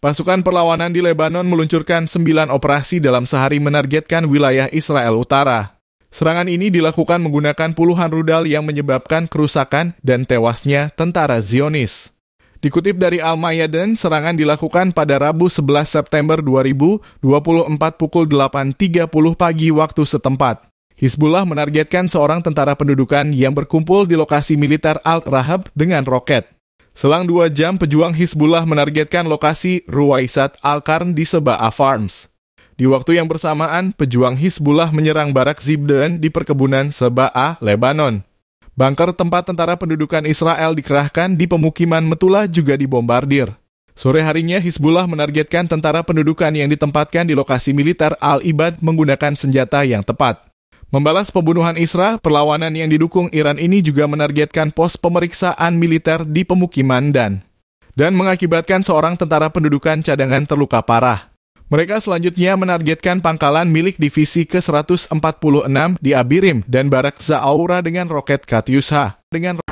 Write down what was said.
Pasukan perlawanan di Lebanon meluncurkan sembilan operasi dalam sehari menargetkan wilayah Israel Utara. Serangan ini dilakukan menggunakan puluhan rudal yang menyebabkan kerusakan dan tewasnya tentara Zionis. Dikutip dari Al-Mayaden, serangan dilakukan pada Rabu 11 September 2024 pukul 8.30 pagi waktu setempat. Hizbullah menargetkan seorang tentara pendudukan yang berkumpul di lokasi militer Al-Rahab dengan roket. Selang dua jam, pejuang Hizbullah menargetkan lokasi Ruwaisat Al-Karn di Seba'a Farms. Di waktu yang bersamaan, pejuang Hizbullah menyerang barak Zibden di perkebunan Seba'a, Lebanon. Bunker tempat tentara pendudukan Israel dikerahkan di pemukiman Metula juga dibombardir. Sore harinya, Hizbullah menargetkan tentara pendudukan yang ditempatkan di lokasi militer Al-Ibad menggunakan senjata yang tepat. Membalas pembunuhan Isra, perlawanan yang didukung Iran ini juga menargetkan pos pemeriksaan militer di pemukiman dan dan mengakibatkan seorang tentara pendudukan cadangan terluka parah. Mereka selanjutnya menargetkan pangkalan milik divisi ke-146 di Abirim dan Barak Zaaura dengan roket Katyusha. Dengan